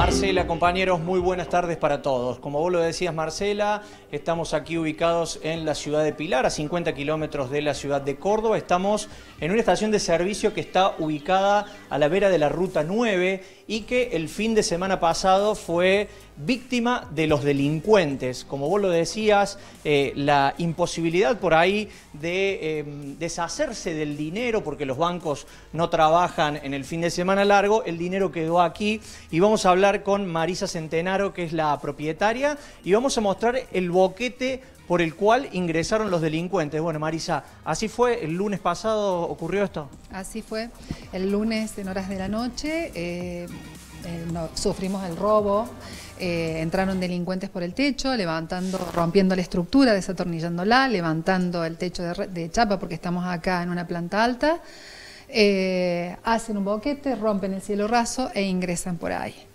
Marcela, compañeros, muy buenas tardes para todos. Como vos lo decías, Marcela, estamos aquí ubicados en la ciudad de Pilar, a 50 kilómetros de la ciudad de Córdoba. Estamos en una estación de servicio que está ubicada a la vera de la Ruta 9 y que el fin de semana pasado fue víctima de los delincuentes. Como vos lo decías, eh, la imposibilidad por ahí de em, deshacerse del dinero, porque los bancos no trabajan en el fin de semana largo, el dinero quedó aquí y vamos a hablar con Marisa Centenaro, que es la propietaria, y vamos a mostrar el boquete por el cual ingresaron los delincuentes. Bueno, Marisa, ¿así fue? ¿El lunes pasado ocurrió esto? Así fue. El lunes en horas de la noche eh, eh, sufrimos el robo. Eh, entraron delincuentes por el techo, levantando, rompiendo la estructura, desatornillándola, levantando el techo de chapa porque estamos acá en una planta alta. hacen un boquete, rompen el cielo raso e ingresan por ahí.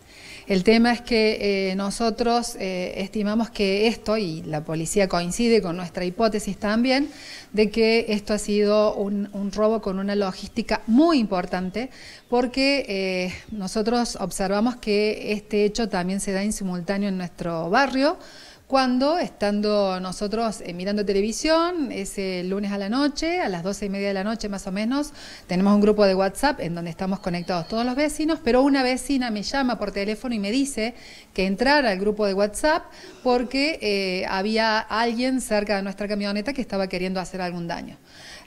El tema es que eh, nosotros eh, estimamos que esto, y la policía coincide con nuestra hipótesis también, de que esto ha sido un, robo con una logística muy importante, porque eh, nosotros observamos que este hecho también se da en simultáneo en nuestro barrio, cuando estando nosotros eh, mirando televisión, ese lunes a la noche, a las doce y media de la noche más o menos, tenemos un grupo de WhatsApp en donde estamos conectados todos los vecinos, pero una vecina me llama por teléfono y me dice que entrara al grupo de WhatsApp porque eh, había alguien cerca de nuestra camioneta que estaba queriendo hacer algún daño.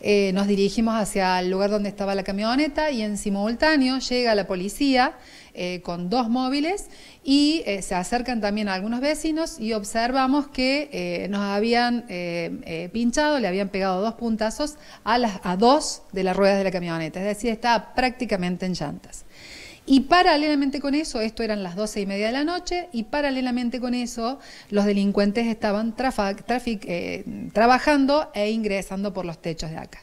Eh, nos dirigimos hacia el lugar donde estaba la camioneta y en simultáneo llega la policía eh, con dos móviles y eh, se acercan también a algunos vecinos y observamos que nos habían pinchado, le habían pegado dos puntazos a, las, a dos de las ruedas de la camioneta, es decir, estaba prácticamente en llantas. Y paralelamente con eso, esto eran las doce y media de la noche, y paralelamente con eso, los delincuentes estaban eh, trabajando e ingresando por los techos de acá.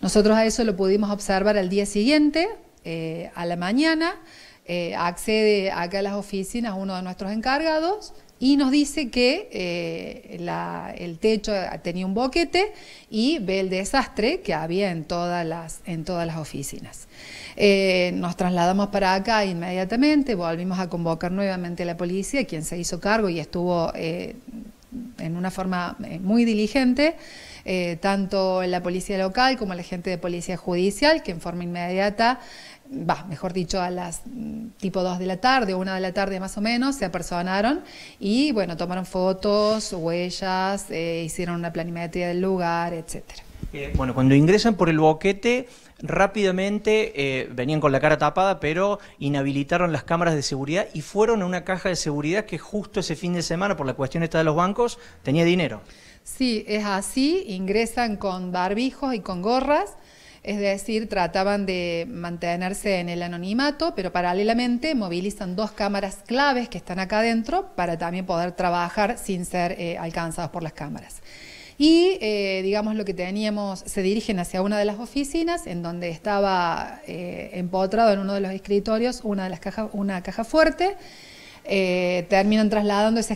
Nosotros a eso lo pudimos observar al día siguiente, eh, a la mañana. Eh, accede acá a las oficinas uno de nuestros encargados, y nos dice que eh, el techo tenía un boquete y ve el desastre que había en todas las, en todas las oficinas. Eh, nos trasladamos para acá inmediatamente, volvimos a convocar nuevamente a la policía, quien se hizo cargo y estuvo eh, en una forma muy diligente eh, tanto la policía local como la gente de policía judicial, que en forma inmediata mejor dicho, a las mm, tipo 2 de la tarde, 1 de la tarde más o menos, se apersonaron y, bueno, tomaron fotos, huellas, eh, hicieron una planimetría del lugar, etcétera. Eh, bueno, cuando ingresan por el boquete, rápidamente eh, venían con la cara tapada, pero inhabilitaron las cámaras de seguridad y fueron a una caja de seguridad que justo ese fin de semana, por la cuestión esta de los bancos, tenía dinero. Sí, es así, ingresan con barbijos y con gorras, es decir, trataban de mantenerse en el anonimato, pero paralelamente movilizan dos cámaras claves que están acá adentro para también poder trabajar sin ser eh, alcanzados por las cámaras. Y eh, digamos lo que teníamos, se dirigen hacia una de las oficinas en donde estaba eh, empotrado en uno de los escritorios una de las cajas, una caja fuerte eh, terminan trasladando ese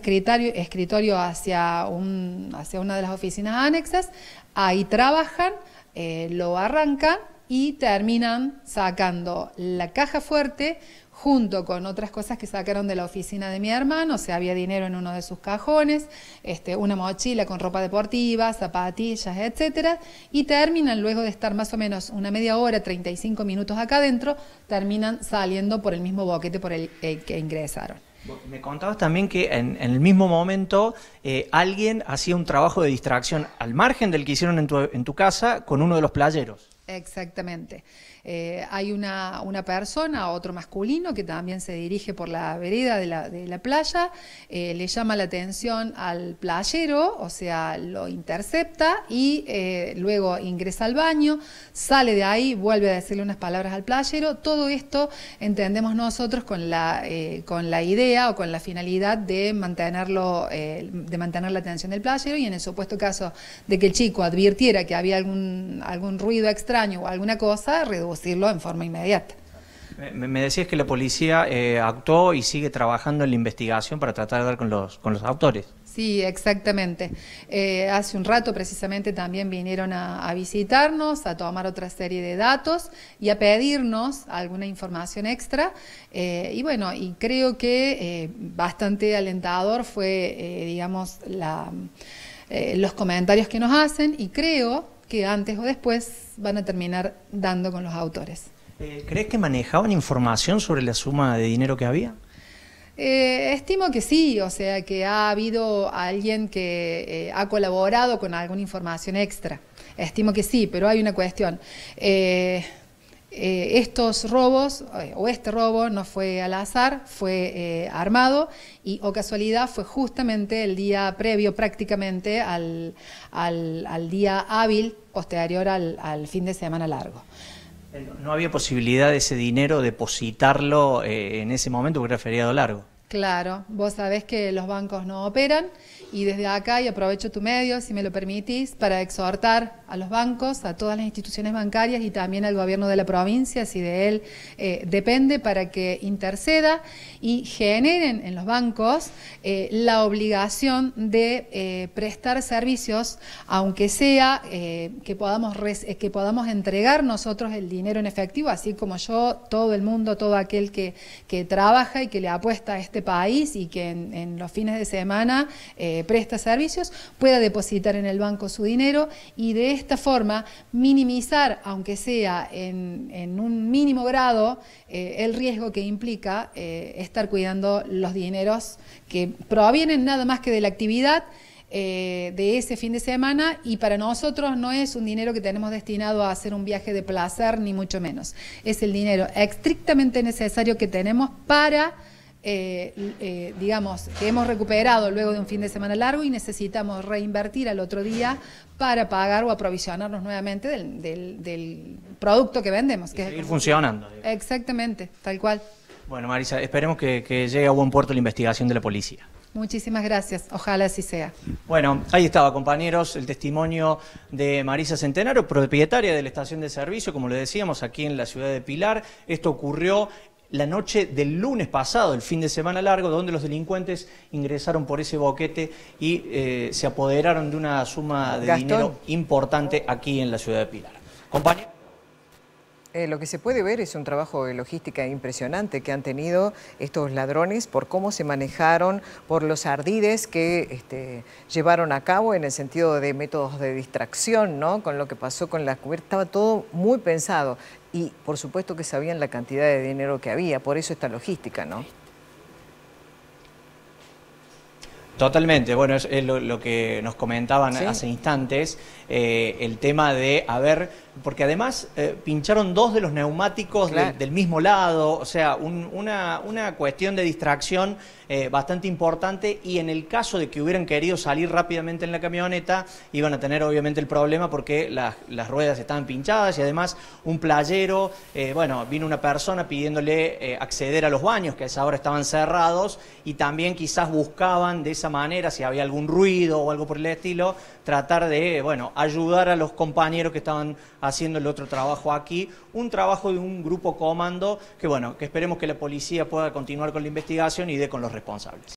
escritorio, hacia, una de las oficinas anexas, ahí trabajan, eh, lo arrancan y terminan sacando la caja fuerte junto con otras cosas que sacaron de la oficina de mi hermano, o sea, había dinero en uno de sus cajones, este, una mochila con ropa deportiva, zapatillas, etcétera, y terminan luego de estar más o menos una media hora, 35 minutos acá adentro, terminan saliendo por el mismo boquete por el eh, que ingresaron. Me contabas también que en, el mismo momento eh, alguien hacía un trabajo de distracción al margen del que hicieron en tu casa con uno de los playeros. Exactamente. Eh, hay una, persona, otro masculino, que también se dirige por la vereda de la, playa, eh, le llama la atención al playero, o sea, lo intercepta y eh, luego ingresa al baño, sale de ahí, vuelve a decirle unas palabras al playero. Todo esto entendemos nosotros con la, con la idea o con la finalidad de mantenerlo, de mantener la atención del playero y en el supuesto caso de que el chico advirtiera que había algún, algún ruido extraño o alguna cosa, reduce en forma inmediata. Me, decías que la policía eh, actuó y sigue trabajando en la investigación para tratar de dar con los, con los autores. Sí, exactamente. Eh, hace un rato precisamente también vinieron a, visitarnos, a tomar otra serie de datos y a pedirnos alguna información extra. Eh, y bueno, y creo que bastante alentador fue, digamos, la, los comentarios que nos hacen y creo que antes o después van a terminar dando con los autores. Eh, ¿Crees que manejaban información sobre la suma de dinero que había? Eh, estimo que sí, o sea que ha habido alguien que eh, ha colaborado con alguna información extra. Estimo que sí, pero hay una cuestión. Eh, estos robos, eh, o este robo, no fue al azar, fue eh, armado y, o oh casualidad, fue justamente el día previo prácticamente al, al, día hábil posterior al, fin de semana largo. ¿No había posibilidad de ese dinero depositarlo en ese momento porque era feriado largo? Claro, vos sabés que los bancos no operan y desde acá, y aprovecho tu medio, si me lo permitís, para exhortar a los bancos, a todas las instituciones bancarias y también al gobierno de la provincia, si de él eh, depende, para que interceda y generen en los bancos eh, la obligación de eh, prestar servicios, aunque sea que, podamos que podamos entregar nosotros el dinero en efectivo, así como yo, todo el mundo, todo aquel que, trabaja y que le apuesta a este país y que en, los fines de semana presta servicios pueda depositar en el banco su dinero y de esta forma minimizar, aunque sea en, un mínimo grado, eh, el riesgo que implica eh, estar cuidando los dineros que provienen nada más que de la actividad. Eh, de ese fin de semana y para nosotros no es un dinero que tenemos destinado a hacer un viaje de placer, ni mucho menos. Es el dinero estrictamente necesario que tenemos para eh, eh, digamos, que hemos recuperado luego de un fin de semana largo y necesitamos reinvertir al otro día para pagar o aprovisionarnos nuevamente del, producto que vendemos. Que seguir funcionando. Exactamente, tal cual. Bueno, Marisa, esperemos que, que llegue a buen puerto la investigación de la policía. Muchísimas gracias, ojalá así sea. Bueno, ahí estaba, compañeros, el testimonio de Marisa Centenaro, propietaria de la estación de servicio, como le decíamos, aquí en la ciudad de Pilar. Esto ocurrió la noche del lunes pasado, el fin de semana largo, donde los delincuentes ingresaron por ese boquete y eh, se apoderaron de una suma de dinero importante aquí en la ciudad de Pilar. Eh, lo que se puede ver es un trabajo de logística impresionante que han tenido estos ladrones por cómo se manejaron, por los ardides que este, llevaron a cabo en el sentido de métodos de distracción, ¿no? Con lo que pasó con la cubierta, estaba todo muy pensado y por supuesto que sabían la cantidad de dinero que había, por eso esta logística, ¿no? Totalmente, bueno, es, lo, que nos comentaban hace instantes, eh, el tema de haber porque además eh, pincharon dos de los neumáticos del, mismo lado, o sea, una, una, cuestión de distracción eh, bastante importante y en el caso de que hubieran querido salir rápidamente en la camioneta, iban a tener obviamente el problema porque las, ruedas estaban pinchadas y además un playero, eh, bueno, vino una persona pidiéndole acceder a los baños que a esa hora estaban cerrados y también quizás buscaban de esa manera, si había algún ruido o algo por el estilo, tratar de, bueno, ayudar a los compañeros que estaban haciendo el otro trabajo aquí, un trabajo de un grupo comando que bueno, que esperemos que la policía pueda continuar con la investigación y dé con los responsables.